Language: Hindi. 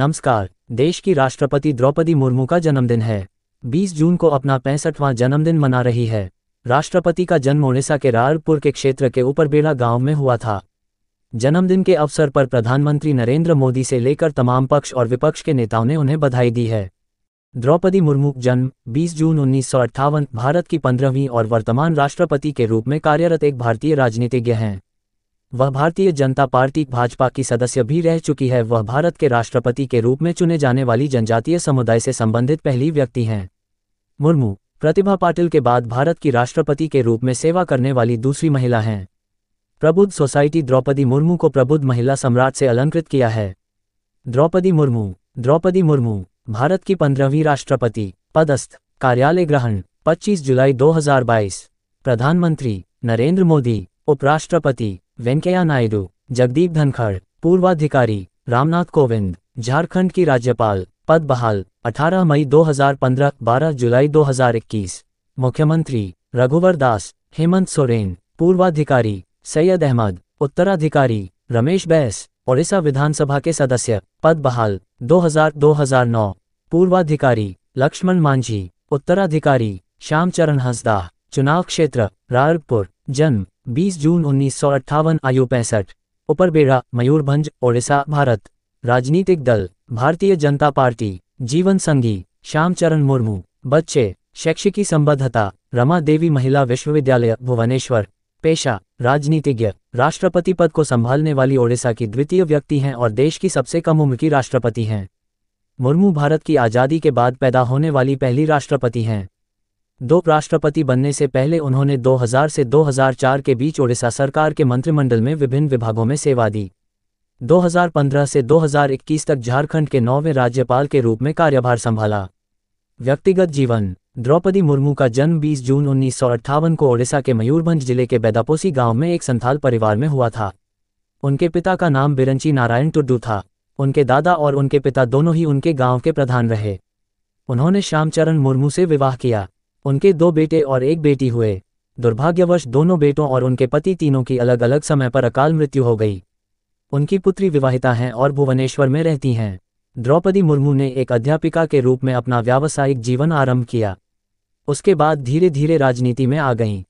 नमस्कार देश की राष्ट्रपति द्रौपदी मुर्मू का जन्मदिन है 20 जून को अपना पैंसठवां जन्मदिन मना रही है राष्ट्रपति का जन्म ओडिशा के रारपुर के क्षेत्र के ऊपरबेड़ा गांव में हुआ था जन्मदिन के अवसर पर प्रधानमंत्री नरेंद्र मोदी से लेकर तमाम पक्ष और विपक्ष के नेताओं ने उन्हें बधाई दी है द्रौपदी मुर्मू जन्म 20 जून उन्नीस भारत की पंद्रहवीं और वर्तमान राष्ट्रपति के रूप में कार्यरत एक भारतीय राजनीतिज्ञ हैं वह भारतीय जनता पार्टी भाजपा की सदस्य भी रह चुकी है वह भारत के राष्ट्रपति के रूप में चुने जाने वाली जनजातीय समुदाय से संबंधित पहली व्यक्ति हैं मुर्मू प्रतिभा पाटिल के बाद भारत की राष्ट्रपति के रूप में सेवा करने वाली दूसरी महिला हैं प्रबुद्ध सोसाइटी द्रौपदी मुर्मू को प्रबुद्ध महिला सम्राट से अलंकृत किया है द्रौपदी मुर्मू द्रौपदी मुर्मू भारत की पंद्रहवीं राष्ट्रपति पदस्थ कार्यालय ग्रहण 25 जुलाई 2022 प्रधानमंत्री नरेंद्र मोदी उपराष्ट्रपति वेंकैया नायडू जगदीप धनखड़ पूर्वाधिकारी रामनाथ कोविंद झारखंड की राज्यपाल पद बहाल 18 मई 2015 12 जुलाई 2021 मुख्यमंत्री रघुवर दास हेमंत सोरेन पूर्वाधिकारी सैयद अहमद उत्तराधिकारी रमेश बैस ओडिशा विधानसभा के सदस्य पद बहाल 2000-2009 पूर्वाधिकारी लक्ष्मण मांझी उत्तराधिकारी श्यामचरण हंसदाह चुनाव क्षेत्र रायपुर जन्म 20 जून उन्नीस सौ अट्ठावन आयु पैंसठ उपरबेरा मयूरभंज ओडिशा भारत राजनीतिक दल भारतीय जनता पार्टी जीवन संघी श्यामचरण मुर्मू बच्चे शैक्षिकी संबद्धता रमा देवी महिला विश्वविद्यालय भुवनेश्वर पेशा राजनीतिज्ञ राष्ट्रपति पद को संभालने वाली ओडिशा की द्वितीय व्यक्ति हैं और देश की सबसे कम उम्र की राष्ट्रपति हैं मुर्मू भारत की आज़ादी के बाद पैदा होने वाली पहली राष्ट्रपति हैं दो राष्ट्रपति बनने से पहले उन्होंने 2000 से 2004 के बीच ओडिशा सरकार के मंत्रिमंडल में विभिन्न विभागों में सेवा दी 2015 से 2021 तक झारखंड के नौवें राज्यपाल के रूप में कार्यभार संभाला व्यक्तिगत जीवन द्रौपदी मुर्मू का जन्म 20 जून उन्नीस को ओडिशा के मयूरभंज जिले के बेदापोसी गांव में एक संथाल परिवार में हुआ था उनके पिता का नाम बिरंची नारायण टुड्डू था उनके दादा और उनके पिता दोनों ही उनके गांव के प्रधान रहे उन्होंने श्यामचरण मुर्मू से विवाह किया उनके दो बेटे और एक बेटी हुए दुर्भाग्यवश दोनों बेटों और उनके पति तीनों की अलग अलग समय पर अकाल मृत्यु हो गई उनकी पुत्री विवाहिता हैं और भुवनेश्वर में रहती हैं द्रौपदी मुर्मू ने एक अध्यापिका के रूप में अपना व्यावसायिक जीवन आरंभ किया उसके बाद धीरे धीरे राजनीति में आ गईं